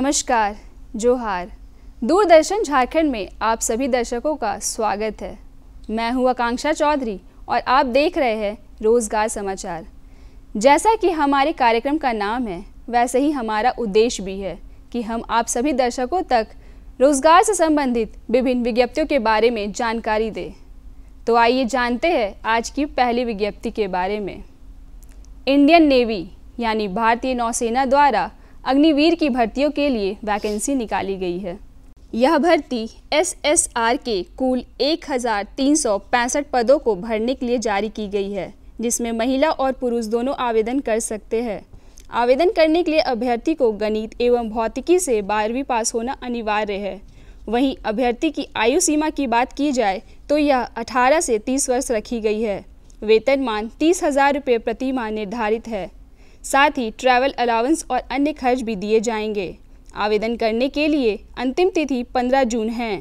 नमस्कार जोहार दूरदर्शन झारखंड में आप सभी दर्शकों का स्वागत है मैं हूं आकांक्षा चौधरी और आप देख रहे हैं रोजगार समाचार जैसा कि हमारे कार्यक्रम का नाम है वैसे ही हमारा उद्देश्य भी है कि हम आप सभी दर्शकों तक रोजगार से संबंधित विभिन्न विज्ञप्तियों के बारे में जानकारी दें तो आइए जानते हैं आज की पहली विज्ञप्ति के बारे में इंडियन नेवी यानी भारतीय नौसेना द्वारा अग्निवीर की भर्तियों के लिए वैकेंसी निकाली गई है यह भर्ती एसएसआर के कुल 1365 पदों को भरने के लिए जारी की गई है जिसमें महिला और पुरुष दोनों आवेदन कर सकते हैं आवेदन करने के लिए अभ्यर्थी को गणित एवं भौतिकी से बारहवीं पास होना अनिवार्य है वहीं अभ्यर्थी की आयु सीमा की बात की जाए तो यह 18 से 30 वर्ष रखी गई है वेतनमान तीस हज़ार रुपये प्रति माह निर्धारित है साथ ही ट्रैवल अलाउंस और अन्य खर्च भी दिए जाएंगे आवेदन करने के लिए अंतिम तिथि 15 जून है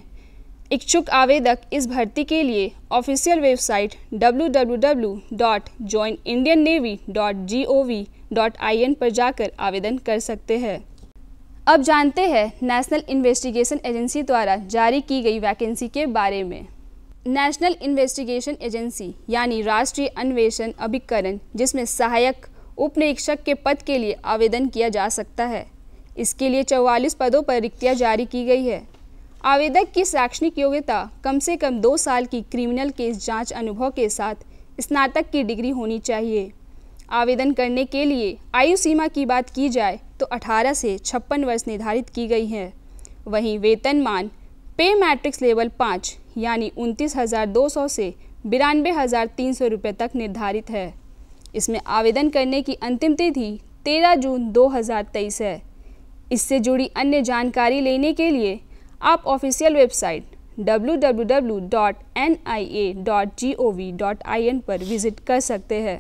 इच्छुक आवेदक इस भर्ती के लिए ऑफिशियल वेबसाइट www.joinindiannavy.gov.in पर जाकर आवेदन कर सकते हैं अब जानते हैं नेशनल इन्वेस्टिगेशन एजेंसी द्वारा जारी की गई वैकेंसी के बारे में नेशनल इन्वेस्टिगेशन एजेंसी यानी राष्ट्रीय अन्वेषण अभिकरण जिसमें सहायक उप निरीक्षक के पद के लिए आवेदन किया जा सकता है इसके लिए चौवालीस पदों पर रिक्तियाँ जारी की गई है आवेदक की शैक्षणिक योग्यता कम से कम दो साल की क्रिमिनल केस जांच अनुभव के साथ स्नातक की डिग्री होनी चाहिए आवेदन करने के लिए आयु सीमा की बात की जाए तो 18 से छप्पन वर्ष निर्धारित की गई है वहीं वेतनमान पे मैट्रिक्स लेवल पाँच यानी उनतीस हज़ार दो सौ से बिरानवे हज़ार तीन सौ रुपये तक निर्धारित है इसमें आवेदन करने की अंतिम तिथि 13 जून 2023 है इससे जुड़ी अन्य जानकारी लेने के लिए आप ऑफिशियल वेबसाइट www.nia.gov.in पर विजिट कर सकते हैं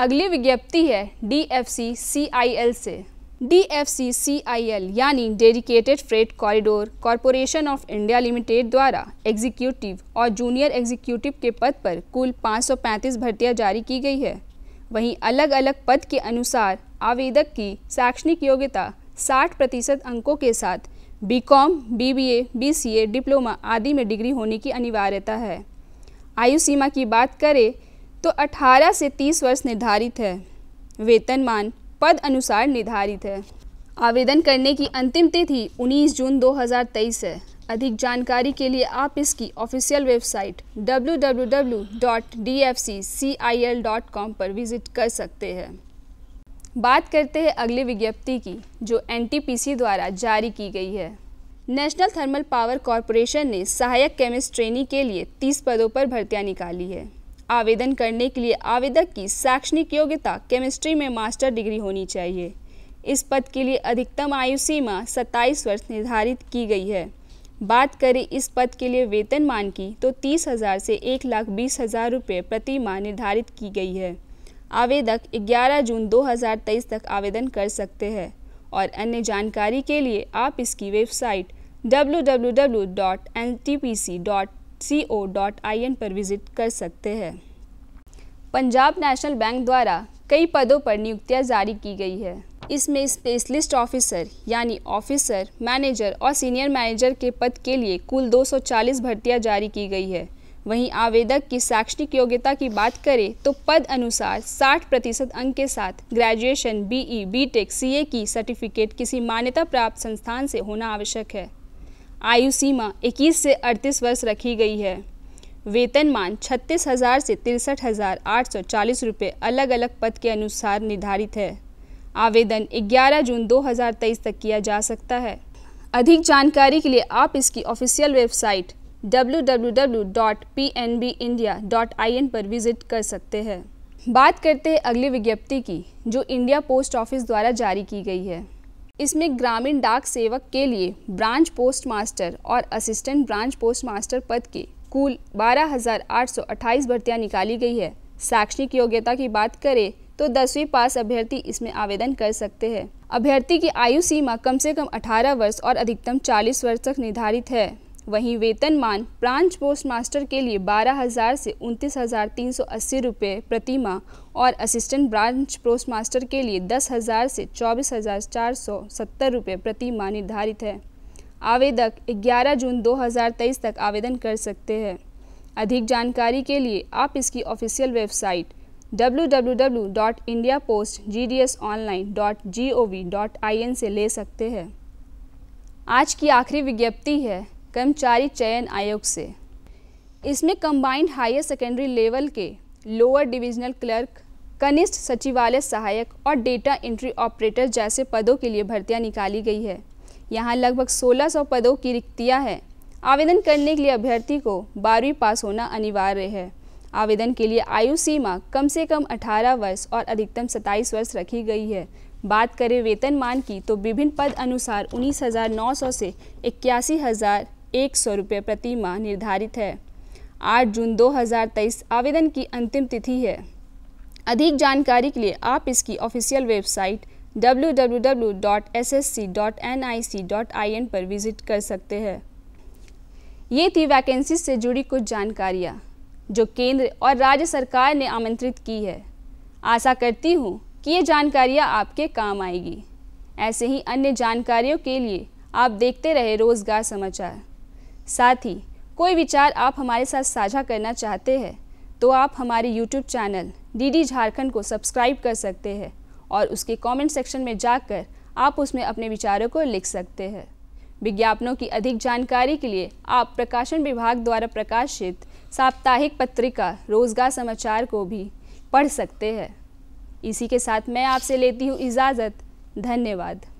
अगली विज्ञप्ति है D F C C I L से D F C C I L यानी dedicated freight corridor corporation of India limited द्वारा एग्जीक्यूटिव और जूनियर एग्जीक्यूटिव के पद पर कुल 535 भर्तियां जारी की गई है वहीं अलग अलग पद के अनुसार आवेदक की शैक्षणिक योग्यता 60 प्रतिशत अंकों के साथ बीकॉम, बीबीए, बीसीए, डिप्लोमा आदि में डिग्री होने की अनिवार्यता है आयु सीमा की बात करें तो 18 से 30 वर्ष निर्धारित है वेतनमान पद अनुसार निर्धारित है आवेदन करने की अंतिम तिथि 19 जून 2023 है अधिक जानकारी के लिए आप इसकी ऑफिशियल वेबसाइट www.dfccil.com पर विजिट कर सकते हैं बात करते हैं अगली विज्ञप्ति की जो एनटीपीसी द्वारा जारी की गई है नेशनल थर्मल पावर कॉरपोरेशन ने सहायक केमिस्ट ट्रेनी के लिए 30 पदों पर भर्तियां निकाली है आवेदन करने के लिए आवेदक की शैक्षणिक योग्यता केमिस्ट्री में मास्टर डिग्री होनी चाहिए इस पद के लिए अधिकतम आयु सीमा 27 वर्ष निर्धारित की गई है बात करें इस पद के लिए वेतनमान की तो तीस हज़ार से एक लाख बीस हज़ार रुपये प्रति माह निर्धारित की गई है आवेदक 11 जून 2023 तक आवेदन कर सकते हैं और अन्य जानकारी के लिए आप इसकी वेबसाइट www.ntpc.co.in पर विजिट कर सकते हैं पंजाब नेशनल बैंक द्वारा कई पदों पर नियुक्तियां जारी की गई है इसमें स्पेशलिस्ट ऑफिसर यानी ऑफिसर मैनेजर और सीनियर मैनेजर के पद के लिए कुल 240 भर्तियां जारी की गई है वहीं आवेदक की शैक्षणिक योग्यता की बात करें तो पद अनुसार 60 प्रतिशत अंक के साथ ग्रेजुएशन बीई, बीटेक, सीए की सर्टिफिकेट किसी मान्यता प्राप्त संस्थान से होना आवश्यक है आयु सीमा 21 से 38 वर्ष रखी गई है वेतनमान छत्तीस हज़ार से तिरसठ हज़ार आठ सौ चालीस रुपये अलग अलग पद के अनुसार निर्धारित है आवेदन 11 जून 2023 तक किया जा सकता है अधिक जानकारी के लिए आप इसकी ऑफिशियल वेबसाइट www.pnbindia.in पर विजिट कर सकते हैं बात करते हैं अगली विज्ञप्ति की जो इंडिया पोस्ट ऑफिस द्वारा जारी की गई है इसमें ग्रामीण डाक सेवक के लिए ब्रांच पोस्ट मास्टर और असिस्टेंट ब्रांच पोस्ट मास्टर पद के कुल 12,828 भर्तियां निकाली गई है शैक्षणिक योग्यता की बात करें तो दसवीं पास अभ्यर्थी इसमें आवेदन कर सकते हैं अभ्यर्थी की आयु सीमा कम से कम 18 वर्ष और अधिकतम 40 वर्ष तक निर्धारित है वहीं वेतनमान ब्रांच पोस्ट मास्टर के लिए बारह हज़ार से उनतीस हज़ार तीन सौ अस्सी रुपये प्रति माह और असिस्टेंट ब्रांच पोस्ट मास्टर के लिए दस हज़ार से चौबीस हज़ार चार सौ सत्तर रुपये प्रति माह निर्धारित है आवेदक 11 जून 2023 तक आवेदन कर सकते हैं अधिक जानकारी के लिए आप इसकी ऑफिशियल वेबसाइट www.indiapostgdsonline.gov.in से ले सकते हैं आज की आखिरी विज्ञप्ति है कर्मचारी चयन आयोग से इसमें कंबाइंड हायर सेकेंडरी लेवल के लोअर डिविजनल क्लर्क कनिष्ठ सचिवालय सहायक और डेटा एंट्री ऑपरेटर जैसे पदों के लिए भर्तियां निकाली गई है यहाँ लगभग 1600 पदों की रिक्तियां हैं आवेदन करने के लिए अभ्यर्थी को बारहवीं पास होना अनिवार्य है आवेदन के लिए आयु सीमा कम से कम 18 वर्ष और अधिकतम 27 वर्ष रखी गई है बात करें वेतनमान की तो विभिन्न पद अनुसार 19,900 से इक्यासी हज़ार एक सौ रुपये प्रति माह निर्धारित है 8 जून 2023 आवेदन की अंतिम तिथि है अधिक जानकारी के लिए आप इसकी ऑफिशियल वेबसाइट www.ssc.nic.in पर विजिट कर सकते हैं ये थी वैकेंसी से जुड़ी कुछ जानकारियाँ जो केंद्र और राज्य सरकार ने आमंत्रित की है आशा करती हूँ कि ये जानकारियाँ आपके काम आएगी ऐसे ही अन्य जानकारियों के लिए आप देखते रहे रोज़गार समाचार साथ ही कोई विचार आप हमारे साथ साझा करना चाहते हैं तो आप हमारे यूट्यूब चैनल डी झारखंड को सब्सक्राइब कर सकते हैं और उसके कमेंट सेक्शन में जाकर आप उसमें अपने विचारों को लिख सकते हैं विज्ञापनों की अधिक जानकारी के लिए आप प्रकाशन विभाग द्वारा प्रकाशित साप्ताहिक पत्रिका रोज़गार समाचार को भी पढ़ सकते हैं इसी के साथ मैं आपसे लेती हूँ इजाज़त धन्यवाद